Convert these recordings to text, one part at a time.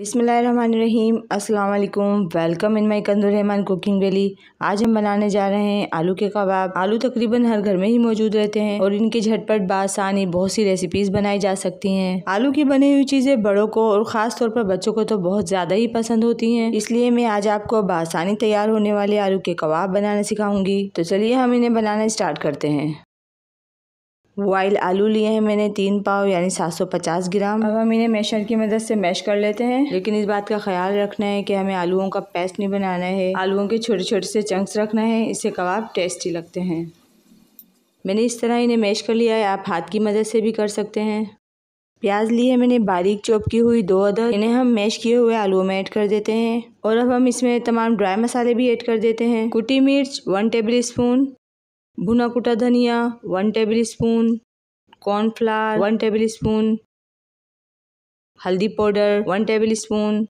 बिसमीम अल्लाम welcome in my कंदुररहमान कुकिंग वैली आज हम बनाने जा रहे हैं आलू के कबाब आलू तकरीबन हर घर में ही मौजूद रहते हैं और इनके झटपट बासानी बहुत सी रेसिपीज़ बनाई जा सकती हैं आलू की बनी हुई चीज़ें बड़ों को और ख़ास तौर पर बच्चों को तो बहुत ज़्यादा ही पसंद होती हैं इसलिए मैं आज आपको बासानी तैयार होने वाले आलू के कबाब बनाना सिखाऊंगी तो चलिए हम इन्हें बनाना स्टार्ट करते हैं वाइल आलू लिए हैं मैंने तीन पाव यानी 750 ग्राम अब हम इन्हें मैशर की मदद से मैश कर लेते हैं लेकिन इस बात का ख्याल रखना है कि हमें आलूओं का पेस्ट नहीं बनाना है आलूओं के छोटे छोटे से चंक्स रखना है इससे कबाब टेस्टी लगते हैं मैंने इस तरह इन्हें मैश कर लिया है आप हाथ की मदद से भी कर सकते हैं प्याज लिए है मैंने बारीक चॉप की हुई दो अदर इन्हें हम मैश किए हुए आलुओं में ऐड कर देते हैं और अब हम इसमें तमाम ड्राई मसाले भी ऐड कर देते हैं कुटी मिर्च वन टेबल स्पून भुना कुटा धनिया one tablespoon cornflour one tablespoon हल्दी पाउडर वन टेबल स्पून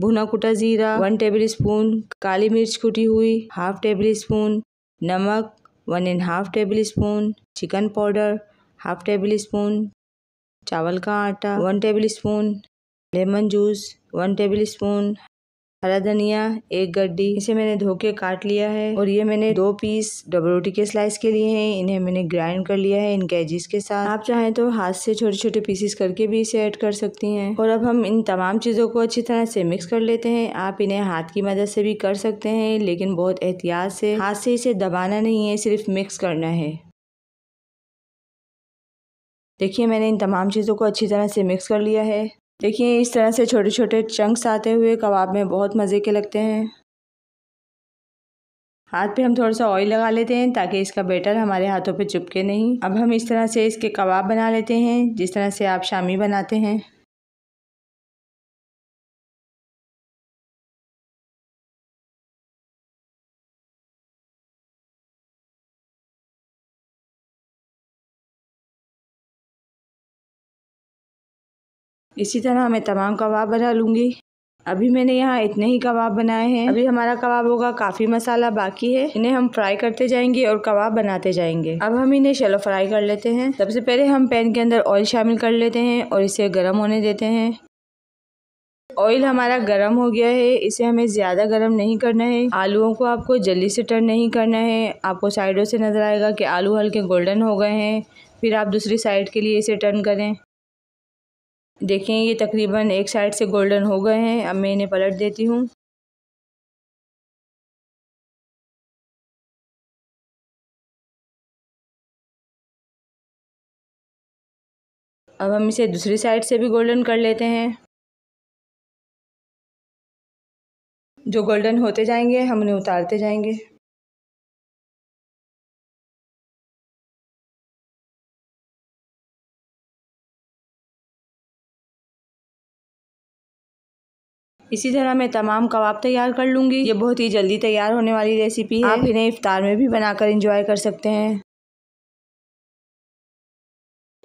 भुना कुटा जीरा वन टेबल स्पून काली मिर्च कुटी हुई हाफ टेबल स्पून नमक one and half tablespoon chicken powder half tablespoon चावल का आटा one tablespoon lemon juice one tablespoon हरा धनिया एक गड्डी इसे मैंने धो के काट लिया है और ये मैंने दो पीस डबल रोटी के स्लाइस के लिए हैं इन्हें मैंने ग्राइंड कर लिया है इनके एजिस के साथ आप चाहें तो हाथ से छोटे छोटे पीसेस करके भी इसे ऐड कर सकती हैं और अब हम इन तमाम चीज़ों को अच्छी तरह से मिक्स कर लेते हैं आप इन्हें हाथ की मदद से भी कर सकते हैं लेकिन बहुत एहतियात से हाथ से इसे दबाना नहीं है सिर्फ मिक्स करना है देखिए मैंने इन तमाम चीज़ों को अच्छी तरह से मिक्स कर लिया है देखिए इस तरह से छोटे छोटे चंक्स आते हुए कबाब में बहुत मज़े के लगते हैं हाथ पे हम थोड़ा सा ऑयल लगा लेते हैं ताकि इसका बेटर हमारे हाथों पे चिपके नहीं अब हम इस तरह से इसके कबाब बना लेते हैं जिस तरह से आप शामी बनाते हैं इसी तरह मैं तमाम कबाब बना लूँगी अभी मैंने यहाँ इतने ही कबाब बनाए हैं अभी हमारा कबाब होगा काफ़ी मसाला बाकी है इन्हें हम फ्राई करते जाएंगे और कबाब बनाते जाएंगे अब हम इन्हें शेलो फ्राई कर लेते हैं सबसे पहले हम पैन के अंदर ऑयल शामिल कर लेते हैं और इसे गर्म होने देते हैं ऑयल हमारा गर्म हो गया है इसे हमें ज़्यादा गर्म नहीं करना है आलूओं को आपको जल्दी से टर्न नहीं करना है आपको साइडों से नज़र आएगा कि आलू हल्के गोल्डन हो गए हैं फिर आप दूसरी साइड के लिए इसे टर्न करें देखें ये तकरीबन एक साइड से गोल्डन हो गए हैं अब मैं इन्हें पलट देती हूँ अब हम इसे दूसरी साइड से भी गोल्डन कर लेते हैं जो गोल्डन होते जाएंगे हम उन्हें उतारते जाएंगे इसी तरह मैं तमाम कबाब तैयार कर लूँगी ये बहुत ही जल्दी तैयार होने वाली रेसिपी है आप इन्हें इफ्तार में भी बनाकर इंजॉय कर सकते हैं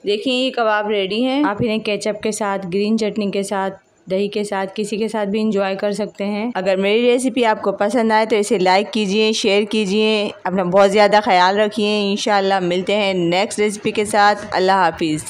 देखिए ये कबाब रेडी हैं आप इन्हें केचप के साथ ग्रीन चटनी के साथ दही के साथ किसी के साथ भी इंजॉय कर सकते हैं अगर मेरी रेसिपी आपको पसंद आए तो इसे लाइक कीजिए शेयर कीजिए अपना बहुत ज़्यादा ख्याल रखिए इन मिलते हैं नेक्स्ट रेसिपी के साथ अल्लाह हाफिज़